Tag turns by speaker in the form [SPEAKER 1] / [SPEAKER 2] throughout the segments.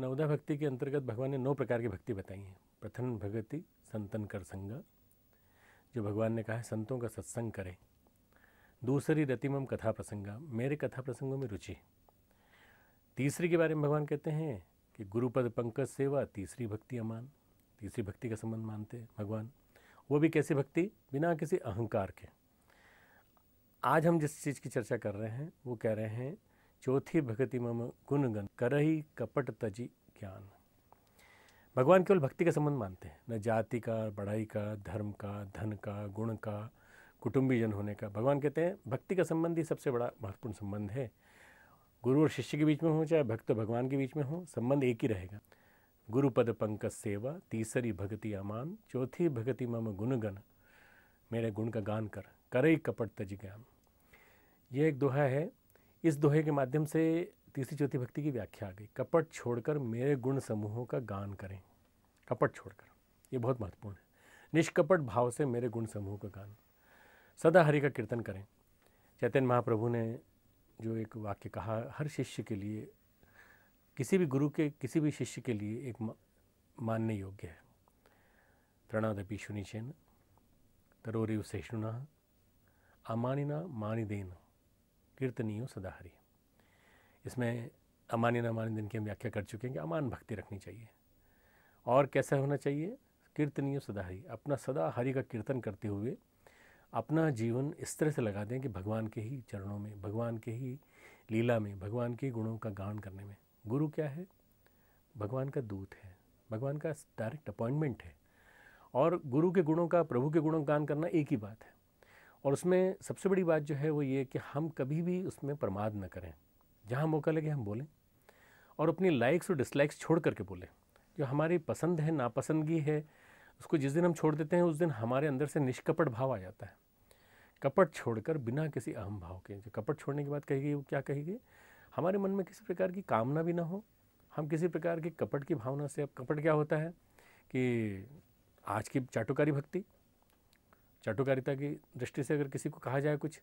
[SPEAKER 1] नवदा भक्ति के अंतर्गत भगवान ने नौ प्रकार की भक्ति बताई है प्रथम भक्ति संतन कर संग जो भगवान ने कहा है संतों का सत्संग करें दूसरी रतिमम कथा प्रसंगा मेरे कथा प्रसंगों में रुचि तीसरी के बारे में भगवान कहते हैं कि गुरुपद पंकज सेवा तीसरी भक्ति अमान तीसरी भक्ति का संबंध मानते हैं भगवान वो भी कैसी भक्ति बिना किसी अहंकार के आज हम जिस चीज़ की चर्चा कर रहे हैं वो कह रहे हैं चौथी भक्ति मम गुणगन ही कपट तजी ज्ञान भगवान केवल भक्ति का संबंध मानते हैं न जाति का बढ़ाई का धर्म का धन का गुण का कुटुंबीजन होने का भगवान कहते हैं भक्ति का संबंध ही सबसे बड़ा महत्वपूर्ण संबंध है गुरु और शिष्य के बीच में हो चाहे भक्त तो भगवान के बीच में हो संबंध एक ही रहेगा गुरुपद पंकज सेवा तीसरी भगति अमान चौथी भगति मम गुणगन मेरे गुण का गान कर करे कपट तज ज्ञान यह एक दोहा है इस दोहे के माध्यम से तीसरी चौथी भक्ति की व्याख्या आ गई कपट छोड़कर मेरे गुण समूहों का गान करें कपट छोड़कर ये बहुत महत्वपूर्ण है निष्कपट भाव से मेरे गुण समूह का गान सदा हरि का कीर्तन करें चैतन्य महाप्रभु ने जो एक वाक्य कहा हर शिष्य के लिए किसी भी गुरु के किसी भी शिष्य के लिए एक मानने योग्य है प्रणादपि शुनिचेन तरोरी उसेषुणा अमानिना मानिदेना कीर्तनियों सदाहरी इसमें अमान्य नामान्य दिन की हम व्याख्या कर चुके हैं कि अमान भक्ति रखनी चाहिए और कैसा होना चाहिए कीर्तनियों सदाहरी अपना सदा हरि का कीर्तन करते हुए अपना जीवन इस तरह से लगा दें कि भगवान के ही चरणों में भगवान के ही लीला में भगवान के गुणों का गान करने में गुरु क्या है भगवान का दूत है भगवान का डायरेक्ट अपॉइंटमेंट है और गुरु के गुणों का प्रभु के गुणों का गान करना एक ही बात है और उसमें सबसे बड़ी बात जो है वो ये कि हम कभी भी उसमें प्रमाद न करें जहाँ मौका लगे हम बोलें और अपनी लाइक्स और डिसलाइक्स छोड़ करके बोलें जो हमारी पसंद है नापसंदगी है उसको जिस दिन हम छोड़ देते हैं उस दिन हमारे अंदर से निष्कपट भाव आ जाता है कपट छोड़कर बिना किसी अहम भाव के जो कपट छोड़ने की बात कही गई वो क्या कही गई हमारे मन में किसी प्रकार की कामना भी ना हो हम किसी प्रकार के कपट की भावना से अब कपट क्या होता है कि आज की चाटुकारी भक्ति चाटुकारिता की दृष्टि से अगर किसी को कहा जाए कुछ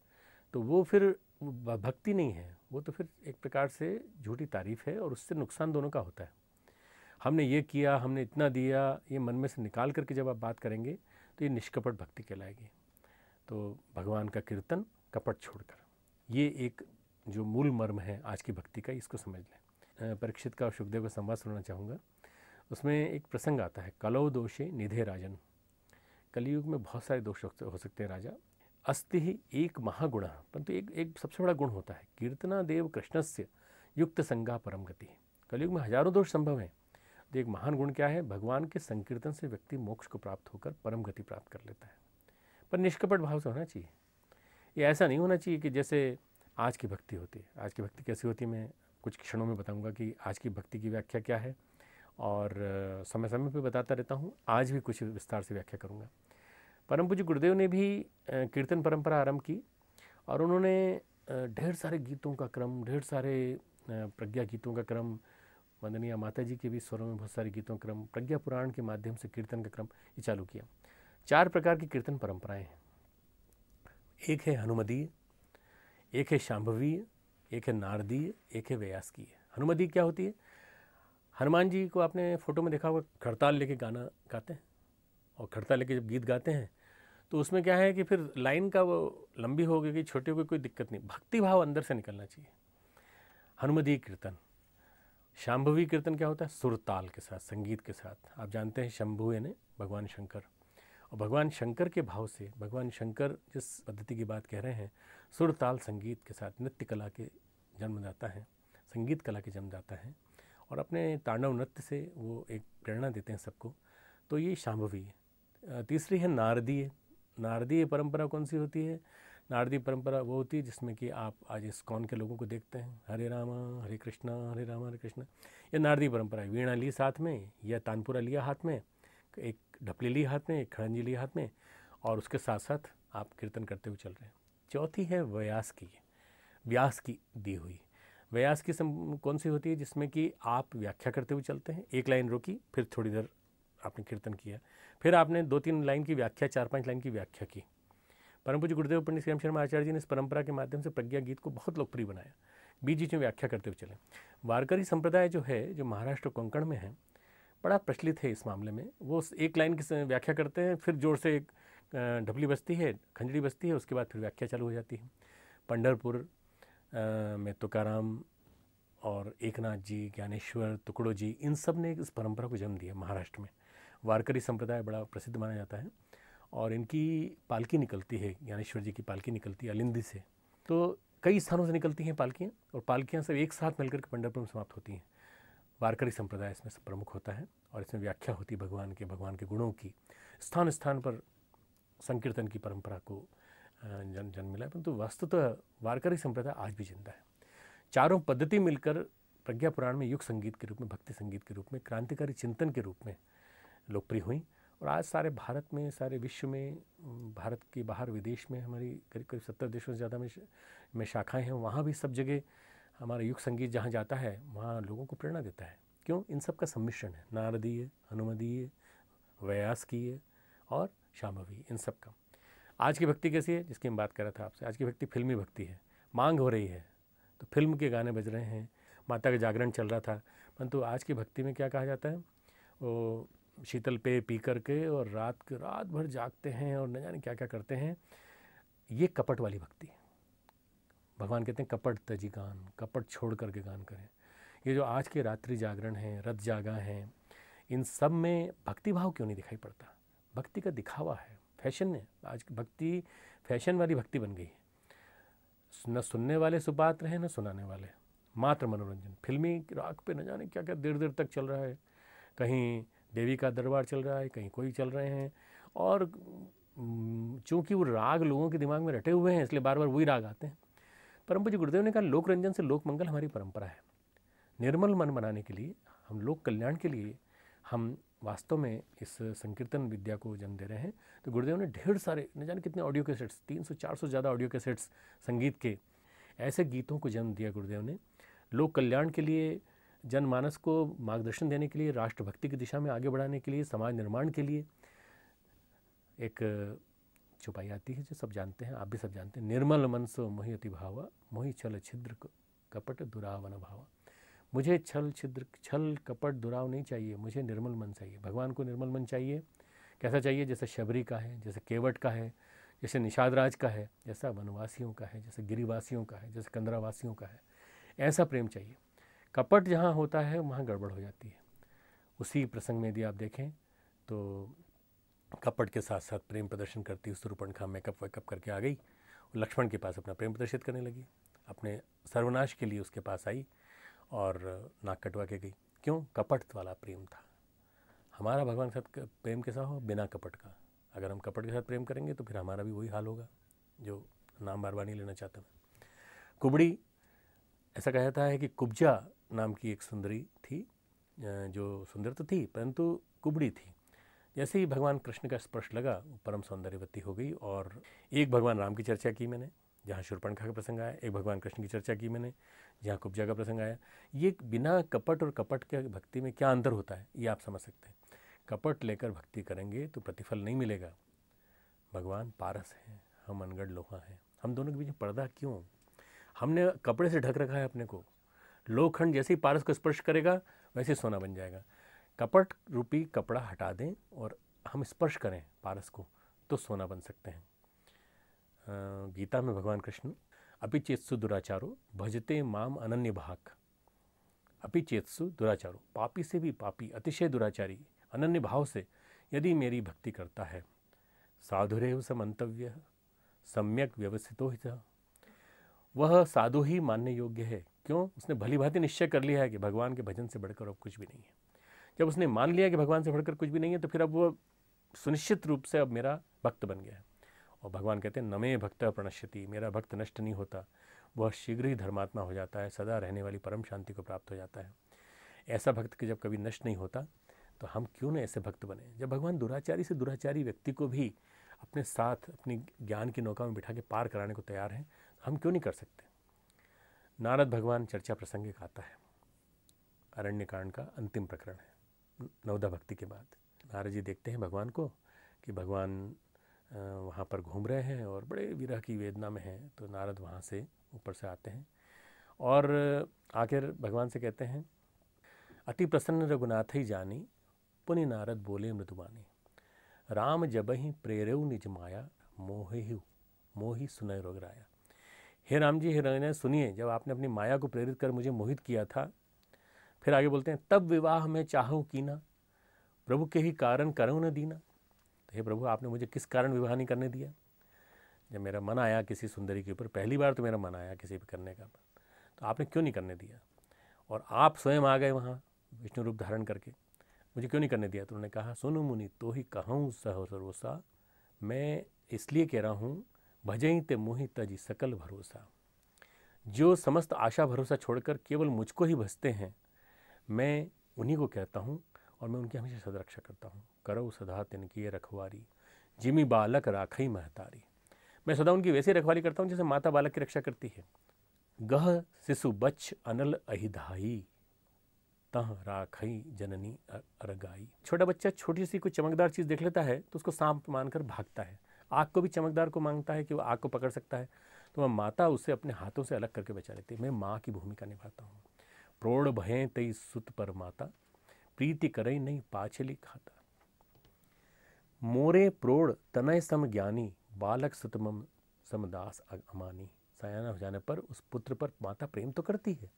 [SPEAKER 1] तो वो फिर भक्ति नहीं है वो तो फिर एक प्रकार से झूठी तारीफ है और उससे नुकसान दोनों का होता है हमने ये किया हमने इतना दिया ये मन में से निकाल करके जब आप बात करेंगे तो ये निष्कपट भक्ति कहलाएगी तो भगवान का कीर्तन कपट छोड़कर ये एक जो मूल मर्म है आज की भक्ति का इसको समझ लें परीक्षित का और सुखदेव का संवाद सुनना चाहूँगा उसमें एक प्रसंग आता है कलौ दोषे निधे राजन कलयुग में बहुत सारे दोष हो सकते हैं राजा अस्ति ही एक महागुण परंतु एक एक सबसे बड़ा गुण होता है कीर्तना देव कृष्णस्य युक्त संज्ञा परम गति कलयुग में हजारों दोष संभव हैं तो एक महान गुण क्या है भगवान के संकीर्तन से व्यक्ति मोक्ष को प्राप्त होकर परम गति प्राप्त कर लेता है पर निष्कपट भाव से होना चाहिए ये ऐसा नहीं होना चाहिए कि जैसे आज की भक्ति होती है आज की भक्ति कैसी होती है मैं कुछ क्षणों में बताऊंगा कि आज की भक्ति की व्याख्या क्या है और समय समय पर बताता रहता हूँ आज भी कुछ विस्तार से व्याख्या करूँगा परम पूज्य गुरुदेव ने भी कीर्तन परंपरा आरंभ की और उन्होंने ढेर सारे गीतों का क्रम ढेर सारे प्रज्ञा गीतों का क्रम वंदनीय माता जी के भी स्वरों में बहुत सारे गीतों का क्रम प्रज्ञा पुराण के माध्यम से कीर्तन का क्रम ये चालू किया चार प्रकार की कीर्तन परंपराएं हैं एक है हनुमदीय एक है शाम्भवीय एक है नारदीय एक है व्यासकीय हनुमदीय क्या होती है हनुमान जी को आपने फ़ोटो में देखा होगा खड़ताल लेके गाना गाते हैं और खड़ताल लेके जब गीत गाते हैं तो उसमें क्या है कि फिर लाइन का वो लंबी हो गई कि छोटी हो गई कोई दिक्कत नहीं भक्ति भाव अंदर से निकलना चाहिए हनुमदी कीर्तन शाम्भवी कीर्तन क्या होता है सुरताल के साथ संगीत के साथ आप जानते हैं शंभु यानी भगवान शंकर और भगवान शंकर के भाव से भगवान शंकर जिस पद्धति की बात कह रहे हैं सुरताल संगीत के साथ नृत्य कला के जन्म जाता है संगीत कला के जन्म जाता है और अपने तांडव नृत्य से वो एक प्रेरणा देते हैं सबको तो ये शाम्भवी है तीसरी है नारदीय नारदीय परंपरा कौन सी होती है नारदीय परंपरा वो होती है जिसमें कि आप आज इस कौन के लोगों को देखते हैं हरे रामा हरे कृष्णा हरे रामा हरे कृष्णा ये नारदीय परंपरा है वीणा ली साथ में या तानपुरा लिया हाथ में एक ढपली ली हाथ में एक खड़ंजी ली हाथ में और उसके साथ साथ आप कीर्तन करते हुए चल रहे हैं चौथी है व्यास की व्यास की दी हुई व्यास की सम कौन सी होती है जिसमें कि आप व्याख्या करते हुए चलते हैं एक लाइन रोकी फिर थोड़ी देर आपने कीर्तन किया फिर आपने दो तीन लाइन की व्याख्या चार पाँच लाइन की व्याख्या की परम पूज्य गुरुदेव पंडित श्रीम शर्मा आचार्य जी ने इस परंपरा के माध्यम से प्रज्ञा गीत को बहुत लोकप्रिय बनाया बीच बीच में व्याख्या करते हुए चले वारकरी संप्रदाय जो है जो महाराष्ट्र कोंकण में है बड़ा प्रचलित है इस मामले में वो एक लाइन की व्याख्या करते हैं फिर जोर से एक ढपली बस्ती है खंजड़ी बस्ती है उसके बाद फिर व्याख्या चालू हो जाती है पंडरपुर में तुकाराम और एकनाथ जी ज्ञानेश्वर टुकड़ो जी इन सब ने इस परंपरा को जन्म दिया महाराष्ट्र में वारकरी संप्रदाय बड़ा प्रसिद्ध माना जाता है और इनकी पालकी निकलती है ज्ञानेश्वर जी की पालकी निकलती है अलिंदी से तो कई स्थानों से निकलती हैं पालकियाँ और पालकियाँ सब एक साथ मिलकर के पंडरपुर में समाप्त होती हैं वारकरी संप्रदाय इसमें सब प्रमुख होता है और इसमें व्याख्या होती है भगवान के भगवान के गुणों की स्थान स्थान पर संकीर्तन की परंपरा को जन्म जन्म मिला है परंतु तो वस्तुतः तो वारकरी संप्रदाय आज भी जिंदा है चारों पद्धति मिलकर प्रज्ञा पुराण में युग संगीत के रूप में भक्ति संगीत के रूप में क्रांतिकारी चिंतन के रूप में लोकप्रिय हुई और आज सारे भारत में सारे विश्व में भारत के बाहर विदेश में हमारी करीब करीब सत्तर देशों से ज़्यादा में में शाखाएं हैं वहाँ भी सब जगह हमारा युग संगीत जहाँ जाता है वहाँ लोगों को प्रेरणा देता है क्यों इन सब का सम्मिश्रण है नारदीय हनुमदीय व्यास की है और शामवी इन सब का आज की भक्ति कैसी है जिसकी मैं बात कर रहा था आपसे आज की भक्ति फिल्मी भक्ति है मांग हो रही है तो फिल्म के गाने बज रहे हैं माता का जागरण चल रहा था परंतु आज की भक्ति में क्या कहा जाता है वो शीतल पेय पी करके और रात के रात भर जागते हैं और न जाने क्या क्या करते हैं ये कपट वाली भक्ति भगवान कहते हैं कपट तजी गान कपट छोड़ करके गान करें ये जो आज के रात्रि जागरण हैं रथ जागा हैं इन सब में भक्ति भाव क्यों नहीं दिखाई पड़ता भक्ति का दिखावा है फैशन है आज की भक्ति फैशन वाली भक्ति बन गई है न सुनने वाले सुपात्र हैं न सुनाने वाले मात्र मनोरंजन फिल्मी राख पे न जाने क्या क्या देर देर तक चल रहा है कहीं देवी का दरबार चल रहा है कहीं कोई चल रहे हैं और चूँकि वो राग लोगों के दिमाग में रटे हुए हैं इसलिए बार बार वही राग आते हैं परम पूज्य गुरुदेव ने कहा लोक रंजन से लोक मंगल हमारी परंपरा है निर्मल मन बनाने के लिए हम लोक कल्याण के लिए हम वास्तव में इस संकीर्तन विद्या को जन्म दे रहे हैं तो गुरुदेव ने ढेर सारे न जाने कितने ऑडियो कैसेट्स तीन सौ चार सौ ज़्यादा ऑडियो कैसेट्स संगीत के ऐसे गीतों को जन्म दिया गुरुदेव ने लोक कल्याण के लिए जनमानस को मार्गदर्शन देने के लिए राष्ट्रभक्ति की दिशा में आगे बढ़ाने के लिए समाज निर्माण के लिए एक छुपाई आती है जो सब जानते हैं आप भी सब जानते हैं निर्मल मनसो मोहि अति भावा मोहि छल छिद्र कपट दुरावन भावा मुझे छल छिद्र छल कपट दुराव नहीं चाहिए मुझे निर्मल मन चाहिए भगवान को निर्मल मन चाहिए कैसा चाहिए जैसे शबरी का है जैसे केवट का है जैसे निषाद राज का है जैसा वनवासियों का है जैसे गिरिवासियों का है जैसे कंदरावासियों का है ऐसा प्रेम चाहिए कपट जहाँ होता है वहाँ गड़बड़ हो जाती है उसी प्रसंग में यदि आप देखें तो कपट के साथ साथ प्रेम प्रदर्शन करती हुई सुरूपण खां मेकअप वेकअप करके आ गई लक्ष्मण के पास अपना प्रेम प्रदर्शित करने लगी अपने सर्वनाश के लिए उसके पास आई और नाक कटवा के गई क्यों कपट वाला प्रेम था हमारा भगवान के साथ प्रेम कैसा हो बिना कपट का अगर हम कपट के साथ प्रेम करेंगे तो फिर हमारा भी वही हाल होगा जो नाम बार बार नहीं लेना चाहता मैं कुबड़ी ऐसा कहा जाता है कि कुब्जा नाम की एक सुंदरी थी जो सुंदर तो थी परंतु कुबड़ी थी जैसे ही भगवान कृष्ण का स्पर्श लगा परम सौंदर्यवती हो गई और एक भगवान राम की चर्चा की मैंने जहाँ शूर्पणखा का प्रसंग आया एक भगवान कृष्ण की चर्चा की मैंने जहाँ कुब्जा का प्रसंग आया ये बिना कपट और कपट के भक्ति में क्या अंतर होता है ये आप समझ सकते हैं कपट लेकर भक्ति करेंगे तो प्रतिफल नहीं मिलेगा भगवान पारस है हम अनगढ़ लोहा हैं हम दोनों के बीच पर्दा क्यों हमने कपड़े से ढक रखा है अपने को लोखंड जैसे ही पारस को स्पर्श करेगा वैसे सोना बन जाएगा कपट रूपी कपड़ा हटा दें और हम स्पर्श करें पारस को तो सोना बन सकते हैं गीता में भगवान कृष्ण अपि चेत्सु दुराचारो भजते माम अनन्य भाक अपि चेत्सु दुराचारो पापी से भी पापी अतिशय दुराचारी अनन्य भाव से यदि मेरी भक्ति करता है साधुरेव मंतव्य सम्यक व्यवस्थितो ही वह साधु ही मानने योग्य है क्यों उसने भली भांति निश्चय कर लिया है कि भगवान के भजन से बढ़कर अब कुछ भी नहीं है जब उसने मान लिया कि भगवान से बढ़कर कुछ भी नहीं है तो फिर अब वह सुनिश्चित रूप से अब मेरा भक्त बन गया है और भगवान कहते हैं नमे भक्त प्रणश्यति मेरा भक्त नष्ट नहीं होता वह शीघ्र ही धर्मात्मा हो जाता है सदा रहने वाली परम शांति को प्राप्त हो जाता है ऐसा भक्त कि जब कभी नष्ट नहीं होता तो हम क्यों ना ऐसे भक्त बने जब भगवान दुराचारी से दुराचारी व्यक्ति को भी अपने साथ अपनी ज्ञान की नौका में बिठा के पार कराने को तैयार हैं हम क्यों नहीं कर सकते नारद भगवान चर्चा प्रसंग एक आता है अरण्य कांड का अंतिम प्रकरण है नवदा भक्ति के बाद नारद जी देखते हैं भगवान को कि भगवान वहाँ पर घूम रहे हैं और बड़े विरह की वेदना में हैं तो नारद वहाँ से ऊपर से आते हैं और आखिर भगवान से कहते हैं अति प्रसन्न रघुनाथ ही जानी पुनि नारद बोले मृदुबानी राम जब ही प्रेरऊ निज माया मोहे मोही सुनय रोगराया हे राम जी हे रंगना सुनिए जब आपने अपनी माया को प्रेरित कर मुझे मोहित किया था फिर आगे बोलते हैं तब विवाह में चाहो कीना प्रभु के ही कारण करो न दीना तो हे प्रभु आपने मुझे किस कारण विवाह नहीं करने दिया जब मेरा मन आया किसी सुंदरी के ऊपर पहली बार तो मेरा मन आया किसी भी करने का तो आपने क्यों नहीं करने दिया और आप स्वयं आ गए वहाँ विष्णु रूप धारण करके मुझे क्यों नहीं करने दिया तो उन्होंने कहा सोनू मुनि तो ही कहूँ सह सरोसा मैं इसलिए कह रहा हूँ भजई ते मोहि तजी सकल भरोसा जो समस्त आशा भरोसा छोड़कर केवल मुझको ही भजते हैं मैं उन्हीं को कहता हूँ और मैं उनकी हमेशा सदरक्षा करता हूँ करो सदा तिनकी रखवारी जिमी बालक राखई महतारी मैं सदा उनकी वैसे रखवाली करता हूँ जैसे माता बालक की रक्षा करती है गह शिशु बच्च अनल अहिधाई तह राखई जननी अरगाई छोटा बच्चा छोटी सी कोई चमकदार चीज़ देख लेता है तो उसको सांप मानकर भागता है आग को भी चमकदार को मांगता है कि वो आग को पकड़ सकता है तो वह माता उसे अपने हाथों से अलग करके बचा लेती है मैं माँ की भूमिका निभाता हूँ प्रौढ़ भय तई सुत पर माता प्रीति करे नहीं पाछली खाता मोरे प्रोड़ तनय सम ज्ञानी बालक सतम समदास अमानी सयाना हो जाने पर उस पुत्र पर माता प्रेम तो करती है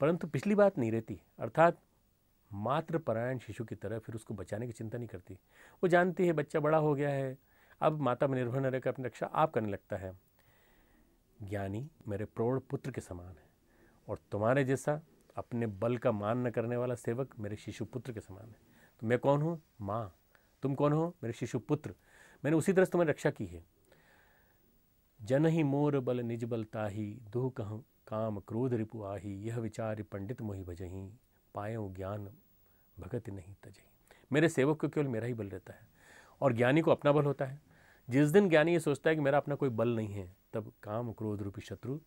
[SPEAKER 1] परंतु पिछली बात नहीं रहती अर्थात मात्र परायण शिशु की तरह फिर उसको बचाने की चिंता नहीं करती वो जानती है बच्चा बड़ा हो गया है अब माता में निर्भर न रहकर अपनी रक्षा आप करने लगता है ज्ञानी मेरे प्रौढ़ पुत्र के समान है और तुम्हारे जैसा अपने बल का मान न करने वाला सेवक मेरे शिशु पुत्र के समान है तो मैं कौन हूँ माँ तुम कौन हो मेरे शिशु पुत्र मैंने उसी तरह से तुम्हारी रक्षा की है जन ही मोर बल निज बल ताही दुह कह काम क्रोध रिपु आही यह विचार पंडित मोहि भजही पायो ज्ञान भगत नहीं तजही मेरे सेवक को केवल मेरा ही बल रहता है और ज्ञानी को अपना बल होता है जिस दिन ज्ञानी ये सोचता है कि मेरा अपना कोई बल नहीं है तब काम क्रोध रूपी शत्रु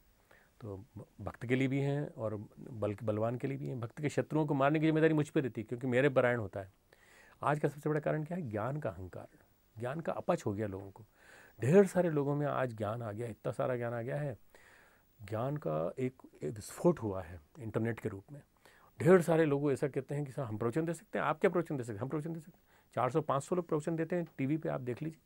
[SPEAKER 1] तो भक्त के लिए भी हैं और बल बलवान के लिए भी हैं भक्त के शत्रुओं को मारने की जिम्मेदारी मुझ पर रहती है क्योंकि मेरे परायण होता है आज का सबसे बड़ा कारण क्या है ज्ञान का अहंकार ज्ञान का अपच हो गया लोगों को ढेर सारे लोगों में आज ज्ञान आ गया इतना सारा ज्ञान आ गया है ज्ञान का एक, विस्फोट हुआ है इंटरनेट के रूप में ढेर सारे लोग ऐसा कहते हैं कि सर हम प्रवचन दे सकते हैं आप क्या प्रवचन दे सकते हैं हम प्रवचन दे सकते हैं चार सौ पाँच सौ लोग प्रवचन देते हैं टीवी पे आप देख लीजिए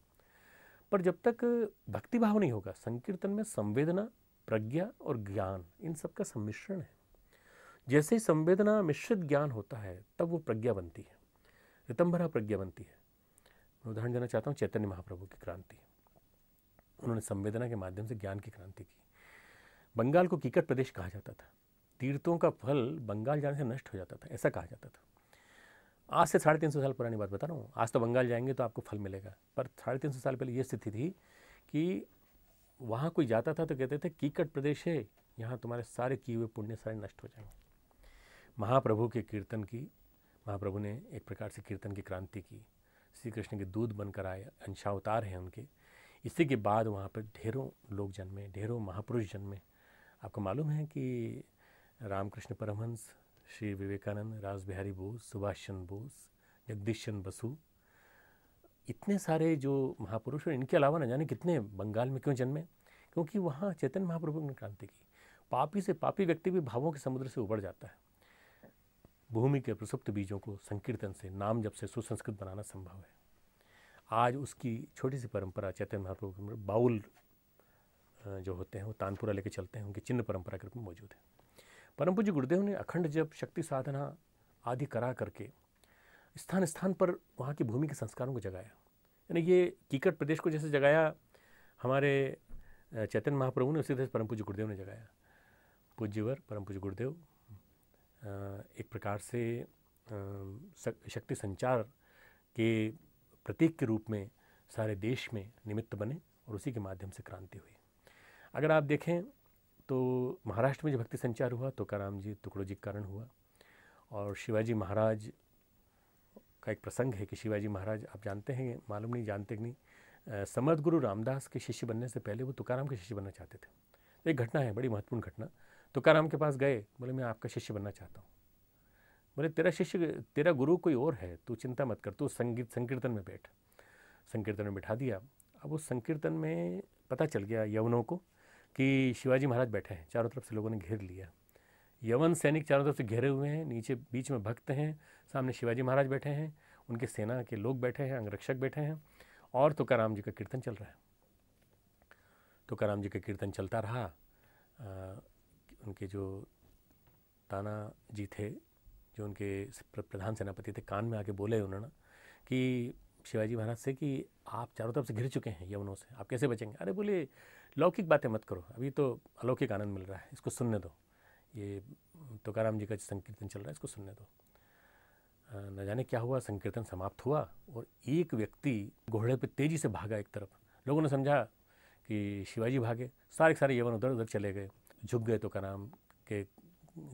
[SPEAKER 1] पर जब तक भक्तिभाव नहीं होगा संकीर्तन में संवेदना प्रज्ञा और ज्ञान इन सब का सम्मिश्रण है जैसे ही संवेदना मिश्रित ज्ञान होता है तब वो प्रज्ञा बनती है रितंभरा प्रज्ञा बनती है मैं उदाहरण देना चाहता हूँ चैतन्य महाप्रभु की क्रांति उन्होंने संवेदना के माध्यम से ज्ञान की क्रांति की बंगाल को कीकट प्रदेश कहा जाता था तीर्थों का फल बंगाल जाने से नष्ट हो जाता था ऐसा कहा जाता था आज से साढ़े तीन सौ साल पुरानी बात बता रहा हूँ आज तो बंगाल जाएंगे तो आपको फल मिलेगा पर साढ़े तीन सौ साल पहले ये स्थिति थी कि वहाँ कोई जाता था तो कहते थे कीकट प्रदेश है यहाँ तुम्हारे सारे किए हुए पुण्य सारे नष्ट हो जाएंगे महाप्रभु के कीर्तन की महाप्रभु ने एक प्रकार से कीर्तन की क्रांति की श्री कृष्ण के दूध बनकर आए अंशावतार हैं उनके इसी के बाद वहाँ पर ढेरों लोग जन्मे ढेरों महापुरुष जन्मे आपको मालूम है कि रामकृष्ण परमहंस श्री विवेकानंद राज बिहारी बोस सुभाष चंद्र बोस जगदीश चंद्र बसु इतने सारे जो महापुरुष हैं इनके अलावा न जाने कितने बंगाल में क्यों जन्मे क्योंकि वहाँ चैतन्य महाप्रभु ने क्रांति की पापी से पापी व्यक्ति भी भावों के समुद्र से उबड़ जाता है भूमि के प्रसुप्त बीजों को संकीर्तन से नाम जब से सुसंस्कृत बनाना संभव है आज उसकी छोटी सी परंपरा चैतन्य महाप्रभु बाउल जो होते हैं वो तानपुरा लेके चलते हैं उनकी चिन्ह परंपरा के रूप में मौजूद है परम पूज्य गुरुदेव ने अखंड जब शक्ति साधना आदि करा करके स्थान स्थान पर वहाँ की भूमि के संस्कारों को जगाया यानी ये कीकट प्रदेश को जैसे जगाया हमारे चैतन्य महाप्रभु ने उसी तरह परम पूज्य गुरुदेव ने जगाया पूज्यवर परम पूज्य गुरुदेव एक प्रकार से शक्ति संचार के प्रतीक के रूप में सारे देश में निमित्त बने और उसी के माध्यम से क्रांति हुई अगर आप देखें तो महाराष्ट्र में जो भक्ति संचार हुआ तो काराम जी टुकड़ो जी कारण हुआ और शिवाजी महाराज का एक प्रसंग है कि शिवाजी महाराज आप जानते हैं मालूम नहीं जानते नहीं समर्थ गुरु रामदास के शिष्य बनने से पहले वो तुकाराम के शिष्य बनना चाहते थे तो एक घटना है बड़ी महत्वपूर्ण घटना तुकाराम के पास गए बोले मैं आपका शिष्य बनना चाहता हूँ बोले तेरा शिष्य तेरा गुरु कोई और है तू चिंता मत कर तू संगीत संकीर्तन में बैठ संकीर्तन में बैठा दिया अब उस संकीर्तन में पता चल गया यवनों को कि शिवाजी महाराज बैठे हैं चारों तरफ से लोगों ने घेर लिया यवन सैनिक चारों तरफ से घेरे हुए हैं नीचे बीच में भक्त हैं सामने शिवाजी महाराज बैठे हैं उनके सेना के लोग बैठे हैं अंगरक्षक बैठे हैं और तुकाराम जी का कीर्तन चल रहा है तुकाराम जी का कीर्तन चलता रहा आ, उनके जो ताना जी थे जो उनके प्रधान सेनापति थे कान में आके बोले उन्होंने कि शिवाजी महाराज से कि आप चारों तरफ से घिर चुके हैं यमुनों से आप कैसे बचेंगे अरे बोले लौकिक बातें मत करो अभी तो अलौकिक आनंद मिल रहा है इसको सुनने दो ये तुकाराम जी का संकीर्तन चल रहा है इसको सुनने दो न जाने क्या हुआ संकीर्तन समाप्त हुआ और एक व्यक्ति घोड़े पर तेज़ी से भागा एक तरफ लोगों ने समझा कि शिवाजी भागे सारे सारे यवन उधर उधर चले गए झुक गए तो का नाम के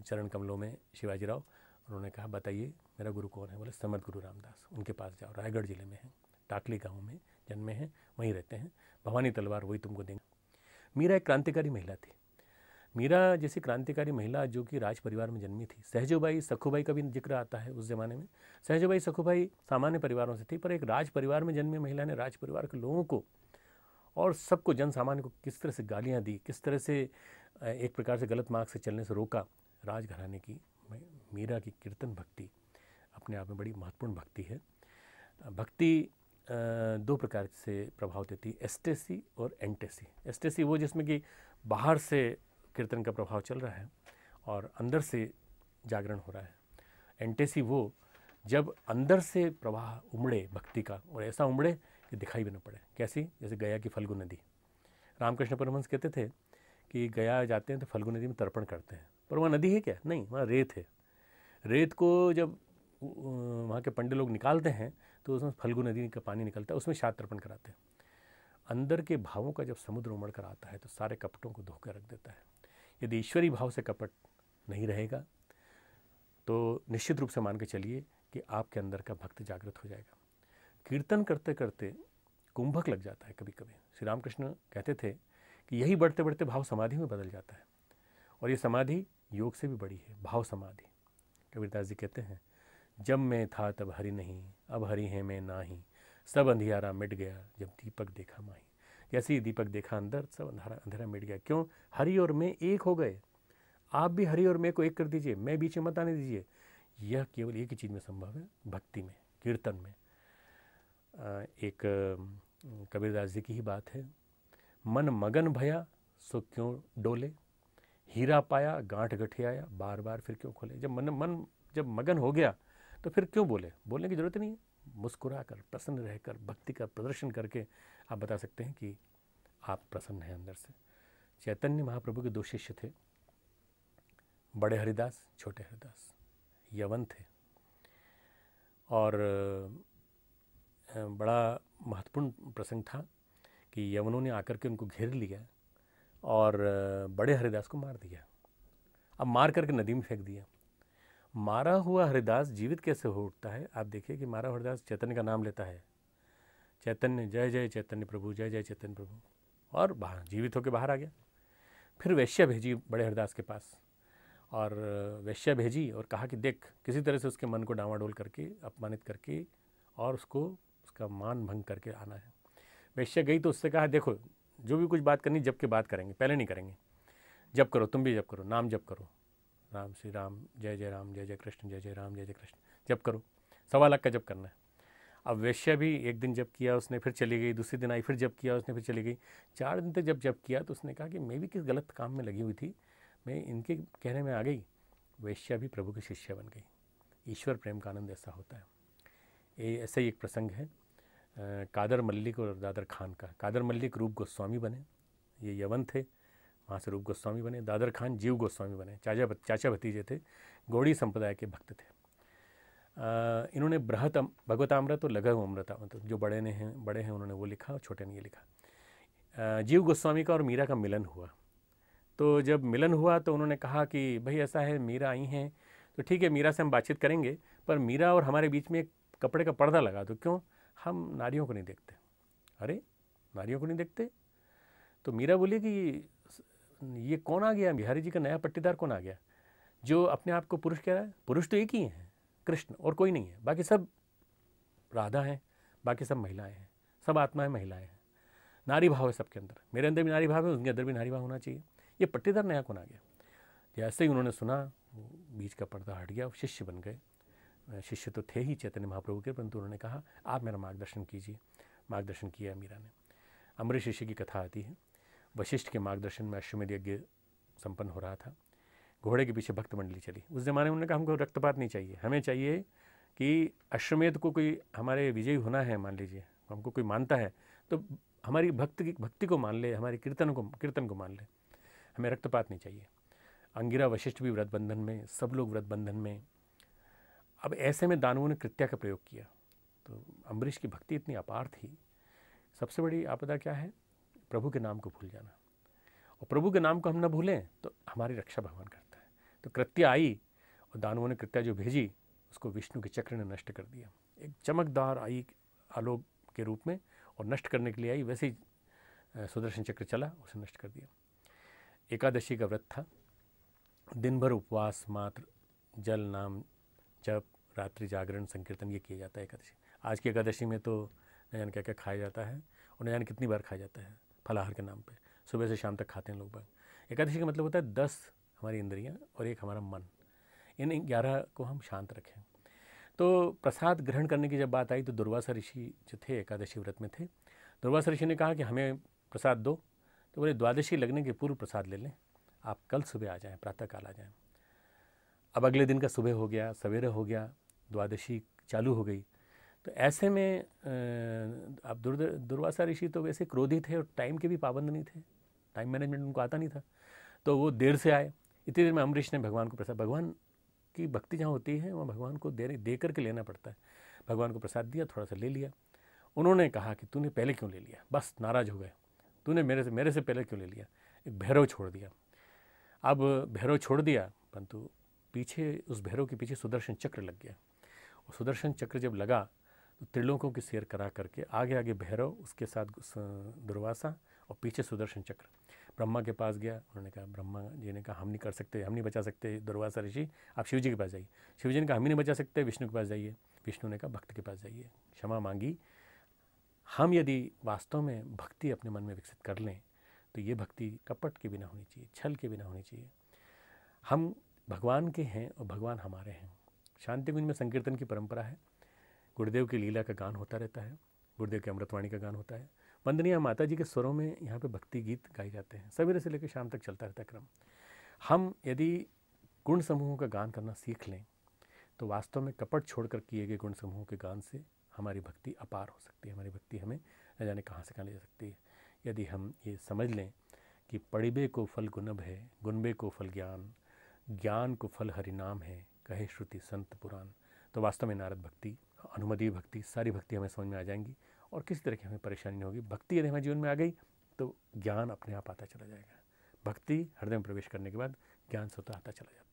[SPEAKER 1] चरण कमलों में शिवाजी राव उन्होंने कहा बताइए मेरा गुरु कौन है बोले समर्थ गुरु रामदास उनके पास जाओ रायगढ़ जिले में है टाकली गाँव में जन्मे हैं वहीं रहते हैं भवानी तलवार वही तुमको देंगे मीरा एक क्रांतिकारी महिला थी मीरा जैसी क्रांतिकारी महिला जो कि राज परिवार में जन्मी थी सहजोबाई सखुबाई का भी जिक्र आता है उस ज़माने में सहजोबाई सखुबाई सामान्य परिवारों से थी पर एक राज परिवार में जन्मी महिला ने राज परिवार के लोगों को और सबको जन सामान्य को किस तरह से गालियाँ दी किस तरह से एक प्रकार से गलत मार्ग से चलने से रोका राजघराने की मीरा की कीर्तन भक्ति अपने आप में बड़ी महत्वपूर्ण भक्ति है भक्ति दो प्रकार से प्रभाव देती है एस्टेसी और एंटेसी एस्टेसी वो जिसमें कि बाहर से कीर्तन का प्रभाव चल रहा है और अंदर से जागरण हो रहा है एंटेसी वो जब अंदर से प्रवाह उमड़े भक्ति का और ऐसा उमड़े कि दिखाई भी ना पड़े कैसी जैसे गया की फल्गु नदी रामकृष्ण परमहंस कहते थे कि गया जाते हैं तो फल्गु नदी में तर्पण करते हैं पर वहाँ नदी है क्या नहीं वहाँ रेत है रेत को जब वहाँ के पंडित लोग निकालते हैं तो उसमें फल्गु नदी का पानी निकलता है उसमें शाद तर्पण कराते हैं अंदर के भावों का जब समुद्र उमड़ कर आता है तो सारे कपटों को धोकर रख देता है यदि ईश्वरी भाव से कपट नहीं रहेगा तो निश्चित रूप से मान के चलिए कि आपके अंदर का भक्त जागृत हो जाएगा कीर्तन करते करते कुंभक लग जाता है कभी कभी श्री रामकृष्ण कहते थे कि यही बढ़ते बढ़ते भाव समाधि में बदल जाता है और ये समाधि योग से भी बड़ी है भाव समाधि कबीरदास जी कहते हैं जब मैं था तब हरी नहीं अब हरी है मैं ना ही सब अंधियारा मिट गया जब दीपक देखा माही जैसे ही दीपक देखा अंदर सब अंधारा अंधेरा मिट गया क्यों हरि और मैं एक हो गए आप भी हरि और मैं को एक कर दीजिए मैं बीच में मत आने दीजिए यह केवल एक ही चीज़ में संभव है भक्ति में कीर्तन में एक कबीरदास जी की ही बात है मन मगन भया सो क्यों डोले हीरा पाया गांठ गठे आया बार बार फिर क्यों खोले जब मन मन जब मगन हो गया तो फिर क्यों बोले बोलने की ज़रूरत नहीं है मुस्कुरा कर प्रसन्न रहकर भक्ति का प्रदर्शन करके आप बता सकते हैं कि आप प्रसन्न हैं अंदर से चैतन्य महाप्रभु के दो शिष्य थे बड़े हरिदास छोटे हरिदास यवन थे और बड़ा महत्वपूर्ण प्रसंग था कि यवनों ने आकर के उनको घेर लिया और बड़े हरिदास को मार दिया अब मार करके नदी में फेंक दिया मारा हुआ हरिदास जीवित कैसे हो उठता है आप देखिए कि मारा हरिदास चैतन्य का नाम लेता है चैतन्य जय जय चैतन्य प्रभु जय जय चैतन्य प्रभु और बाहर जीवित होकर बाहर आ गया फिर वैश्य भेजी बड़े हरिदास के पास और वैश्य भेजी और कहा कि देख किसी तरह से उसके मन को डावाडोल करके अपमानित करके और उसको उसका मान भंग करके आना है वैश्य गई तो उससे कहा देखो जो भी कुछ बात करनी जब के बात करेंगे पहले नहीं करेंगे जब करो तुम भी जब करो नाम जब करो राम श्री राम जय जय राम जय जय कृष्ण जय जय राम जय जय कृष्ण जब करो सवा लाख का जब करना है अब वैश्य भी एक दिन जब किया उसने फिर चली गई दूसरे दिन आई फिर जब किया उसने फिर चली गई चार दिन तक जब जब किया तो उसने कहा कि मैं भी किस गलत काम में लगी हुई थी मैं इनके कहने में आ गई वैश्या भी प्रभु की शिष्य बन गई ईश्वर प्रेम का आनंद ऐसा होता है ये ऐसा ही एक प्रसंग है कादर मल्लिक और दादर खान का कादर मल्लिक रूप गोस्वामी बने ये यवन थे वहाँ से रूप गोस्वामी बने दादर खान जीव गोस्वामी बने चाचा चाचा भतीजे थे गौड़ी संप्रदाय के भक्त थे आ, इन्होंने बृहत भगवतामृत और लघु अमृता मतलब जो बड़े ने हैं बड़े हैं उन्होंने वो लिखा और छोटे ने ये लिखा आ, जीव गोस्वामी का और मीरा का मिलन हुआ तो जब मिलन हुआ तो उन्होंने कहा कि भाई ऐसा है मीरा आई हैं तो ठीक है मीरा से हम बातचीत करेंगे पर मीरा और हमारे बीच में एक कपड़े का पर्दा लगा दो क्यों हम नारियों को नहीं देखते अरे नारियों को नहीं देखते तो मीरा बोली कि ये कौन आ गया बिहारी जी का नया पट्टीदार कौन आ गया जो अपने आप को पुरुष कह रहा है पुरुष तो एक ही है कृष्ण और कोई नहीं है बाकी सब राधा हैं बाकी सब महिलाएं हैं सब आत्माएं महिलाएं हैं नारी भाव है सबके अंदर मेरे अंदर भी नारी भाव है उनके अंदर भी नारी भाव होना चाहिए ये पट्टीदार नया कौन आ गया जैसे ही उन्होंने सुना बीच का पर्दा हट गया शिष्य बन गए शिष्य तो थे ही चैतन्य महाप्रभु के परंतु उन्होंने कहा आप मेरा मार्गदर्शन कीजिए मार्गदर्शन किया मीरा ने अमृत शिष्य की कथा आती है वशिष्ठ के मार्गदर्शन में अश्वमेध यज्ञ संपन्न हो रहा था घोड़े के पीछे भक्त मंडली चली उस ज़माने में उन्होंने कहा हमको रक्तपात नहीं चाहिए हमें चाहिए कि अश्वमेध को कोई हमारे विजयी होना है मान लीजिए हमको कोई मानता है तो हमारी भक्त की भक्ति को मान ले हमारे कीर्तन को कीर्तन को मान ले हमें रक्तपात नहीं चाहिए अंगिरा वशिष्ठ भी व्रत बंधन में सब लोग व्रत बंधन में अब ऐसे में दानवों ने कृत्या का प्रयोग किया तो अम्बरीश की भक्ति इतनी अपार थी सबसे बड़ी आपदा क्या है प्रभु के नाम को भूल जाना और प्रभु के नाम को हम ना भूलें तो हमारी रक्षा भगवान करता है तो कृत्या आई और दानवों ने कृत्या जो भेजी उसको विष्णु के चक्र ने नष्ट कर दिया एक चमकदार आई आलोक के रूप में और नष्ट करने के लिए आई वैसे ही सुदर्शन चक्र चला उसे नष्ट कर दिया एकादशी का व्रत था दिन भर उपवास मात्र जल नाम जप रात्रि जागरण संकीर्तन ये किया जाता है एकादशी आज की एकादशी में तो न जाने क्या क्या खाया जाता है और न जाने कितनी बार खाया जाता है फलाहार के नाम पे सुबह से शाम तक खाते हैं लोग बाग एकादशी का मतलब होता है दस हमारी इंद्रियां और एक हमारा मन इन ग्यारह को हम शांत रखें तो प्रसाद ग्रहण करने की जब बात आई तो दुर्वासा ऋषि जो थे एकादशी व्रत में थे दुर्वासा ऋषि ने कहा कि हमें प्रसाद दो तो बोले द्वादशी लगने के पूर्व प्रसाद ले लें आप कल सुबह आ जाएं प्रातःकाल आ जाएं अब अगले दिन का सुबह हो गया सवेरे हो गया द्वादशी चालू हो गई तो ऐसे में अब दुर्द दुर्वासा ऋषि तो वैसे क्रोधी थे और टाइम के भी पाबंद नहीं थे टाइम मैनेजमेंट उनको आता नहीं था तो वो देर से आए इतनी देर में अम्बरीश ने भगवान को प्रसाद भगवान की भक्ति जहाँ होती है वहाँ भगवान को दे दे करके लेना पड़ता है भगवान को प्रसाद दिया थोड़ा सा ले लिया उन्होंने कहा कि तूने पहले क्यों ले लिया बस नाराज़ हो गए तूने मेरे से मेरे से पहले क्यों ले लिया एक भैरव छोड़ दिया अब भैरव छोड़ दिया परंतु पीछे उस भैरव के पीछे सुदर्शन चक्र लग गया और सुदर्शन चक्र जब लगा त्रिलोकों की सैर करा करके आगे आगे भैरव उसके साथ दुर्वासा और पीछे सुदर्शन चक्र ब्रह्मा के पास गया उन्होंने कहा ब्रह्मा जी ने कहा हम नहीं कर सकते हम नहीं बचा सकते दुर्वासा ऋषि आप शिव जी के पास जाइए शिव जी ने कहा हम नहीं बचा सकते विष्णु के पास जाइए विष्णु ने कहा भक्त के पास जाइए क्षमा मांगी हम यदि वास्तव में भक्ति अपने मन में विकसित कर लें तो ये भक्ति कपट के बिना होनी चाहिए छल के बिना होनी चाहिए हम भगवान के हैं और भगवान हमारे हैं शांति में संकीर्तन की परंपरा है गुरुदेव की लीला का गान होता रहता है गुरुदेव की अमृतवाणी का गान होता है वंदनीय माता जी के स्वरों में यहाँ पे भक्ति गीत गाए जाते हैं सवेरे से लेकर शाम तक चलता रहता क्रम हम यदि गुण समूहों का गान करना सीख लें तो वास्तव में कपट छोड़कर किए गए गुण समूहों के गान से हमारी भक्ति अपार हो सकती है हमारी भक्ति हमें न जाने कहाँ से कहाँ ले जा सकती है यदि हम ये समझ लें कि पड़िबे को फल गुनब है गुनबे को फल ज्ञान ज्ञान को फल हरिनाम है कहे श्रुति संत पुराण तो वास्तव में नारद भक्ति अनुमति भक्ति सारी भक्ति हमें समझ में आ जाएंगी और किसी तरह की हमें परेशानी नहीं होगी भक्ति यदि हमारे जीवन में आ गई तो ज्ञान अपने आप आता चला जाएगा भक्ति हृदय में प्रवेश करने के बाद ज्ञान स्वतः आता चला जाता है